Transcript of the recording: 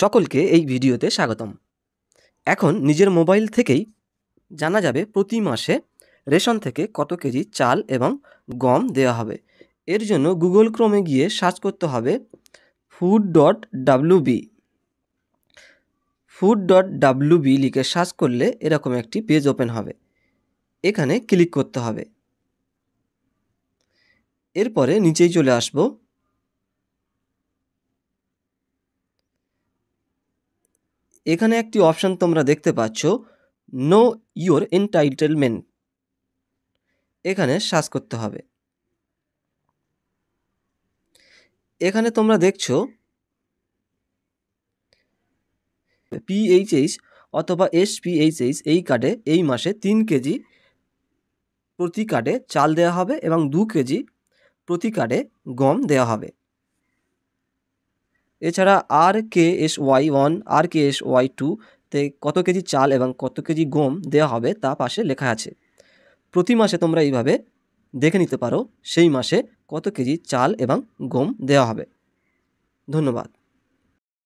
সকলকে এই ভিডিওতে স্বাগতম এখন নিজের মোবাইল থেকেই জানা যাবে প্রতি মাসে রেশন থেকে কত কেজি চাল এবং গম দেওয়া হবে এর জন্য গুগল ক্রোমে গিয়ে সার্চ করতে হবে food dot WB food dot WB লিখে সার্চ করলে এরকম একটি পেজ ওপেন হবে এখানে ক্লিক করতে হবে এরপরে নিচেই চলে আসবো এখানে একটি অপশান তোমরা দেখতে পাচ্ছ নো ইউর এনটাইটেলমেন্ট এখানে সার্চ করতে হবে এখানে তোমরা দেখছো পিএইচএইচ অথবা এসপিএইচএইচ এই কার্ডে এই মাসে তিন কেজি প্রতি কার্ডে চাল দেওয়া হবে এবং দু কেজি প্রতি কার্ডে গম দেওয়া হবে এছাড়া R K S Y one R K S Y two তে কত কেজি চাল এবং কত কেজি গম দেওয়া হবে তা পাশে লেখা আছে প্রতি মাসে তোমরা এইভাবে দেখে নিতে পারো সেই মাসে কত কেজি চাল এবং গম দেওয়া হবে ধন্যবাদ